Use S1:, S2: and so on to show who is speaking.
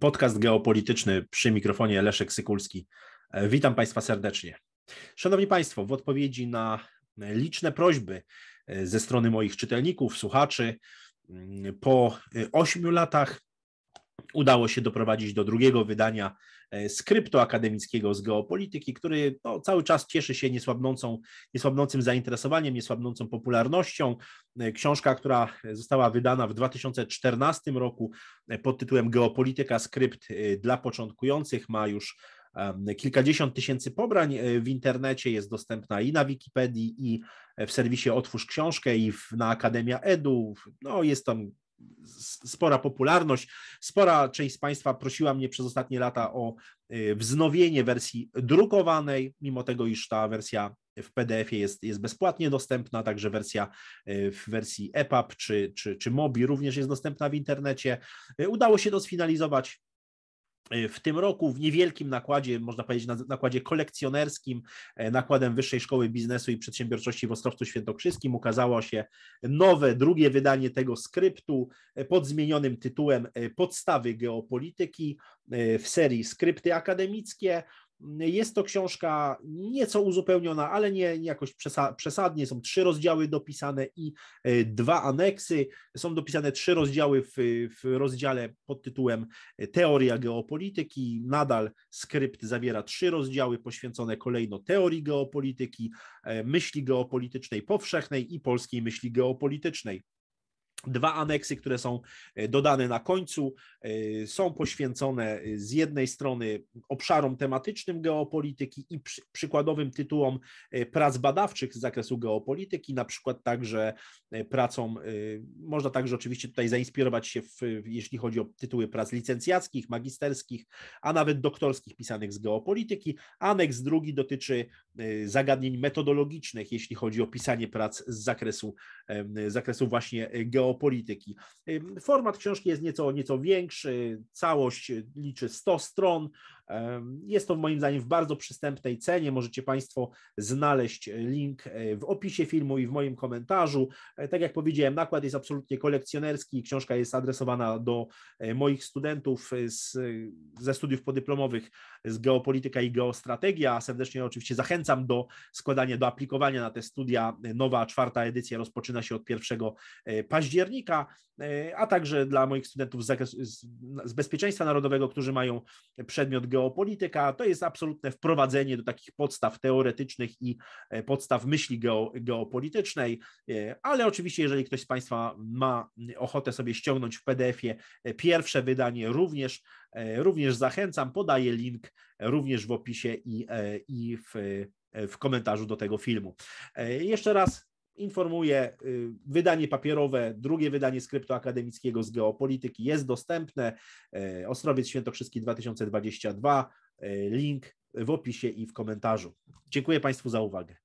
S1: Podcast geopolityczny przy mikrofonie Leszek Sykulski. E, witam Państwa serdecznie. Szanowni Państwo, w odpowiedzi na liczne prośby e, ze strony moich czytelników, słuchaczy, mm, po e, ośmiu latach udało się doprowadzić do drugiego wydania e, skryptu akademickiego z geopolityki, który no, cały czas cieszy się niesłabnącą, niesłabnącym zainteresowaniem, niesłabnącą popularnością. E, książka, która została wydana w 2014 roku e, pod tytułem Geopolityka skrypt dla początkujących ma już kilkadziesiąt tysięcy pobrań w internecie, jest dostępna i na Wikipedii, i w serwisie Otwórz Książkę, i w, na Akademia Edu. No, jest tam spora popularność. Spora część z Państwa prosiła mnie przez ostatnie lata o y, wznowienie wersji drukowanej, mimo tego, iż ta wersja w PDF-ie jest, jest bezpłatnie dostępna, także wersja y, w wersji EPUB czy, czy, czy MOBI również jest dostępna w internecie. Y, udało się to sfinalizować E, w tym roku w niewielkim nakładzie, można powiedzieć nakładzie kolekcjonerskim, e, nakładem Wyższej Szkoły Biznesu i Przedsiębiorczości w Ostrowcu Świętokrzyskim ukazało się nowe, drugie wydanie tego skryptu e, pod zmienionym tytułem Podstawy geopolityki w serii Skrypty akademickie. Jest to książka nieco uzupełniona, ale nie jakoś przesadnie. Są trzy rozdziały dopisane i e, dwa aneksy. Są dopisane trzy rozdziały w, w rozdziale pod tytułem e, Teoria geopolityki. Nadal skrypt zawiera trzy rozdziały poświęcone kolejno teorii geopolityki, e, myśli geopolitycznej powszechnej i polskiej myśli geopolitycznej. Dwa aneksy, które są e, dodane na końcu, e, są poświęcone e, z jednej strony obszarom tematycznym geopolityki i przy, przykładowym tytułom prac badawczych z zakresu geopolityki, na przykład także pracom, można także oczywiście tutaj zainspirować się, w, jeśli chodzi o tytuły prac licencjackich, magisterskich, a nawet doktorskich pisanych z geopolityki. Aneks drugi dotyczy zagadnień metodologicznych, jeśli chodzi o pisanie prac z zakresu, z zakresu właśnie geopolityki geopolityki. Format książki jest nieco, nieco większy, całość liczy 100 stron, jest to moim zdaniem w bardzo przystępnej cenie. Możecie Państwo znaleźć e, link e, w opisie filmu i w moim komentarzu. E, tak jak powiedziałem, nakład jest absolutnie kolekcjonerski. Książka jest adresowana do moich studentów z, ze studiów podyplomowych z geopolityka i geostrategia. Serdecznie oczywiście zachęcam do składania, do aplikowania na te studia. Nowa czwarta edycja rozpoczyna się od 1 października, a także dla moich studentów z, zakresu, z, z bezpieczeństwa narodowego, którzy mają przedmiot geo geopolityka to jest absolutne wprowadzenie do takich podstaw teoretycznych i e, podstaw myśli geo, geopolitycznej, e, ale oczywiście, jeżeli ktoś z Państwa ma ochotę sobie ściągnąć w PDF-ie e, pierwsze wydanie, również, również zachęcam, podaję link również w opisie i, i w w komentarzu do tego filmu. Jeszcze raz informuję, y, wydanie papierowe, drugie wydanie skryptu akademickiego z geopolityki jest dostępne. E, Ostrowiec Świętokrzyski 2022, e, link w opisie i w komentarzu. Dziękuję Państwu za uwagę.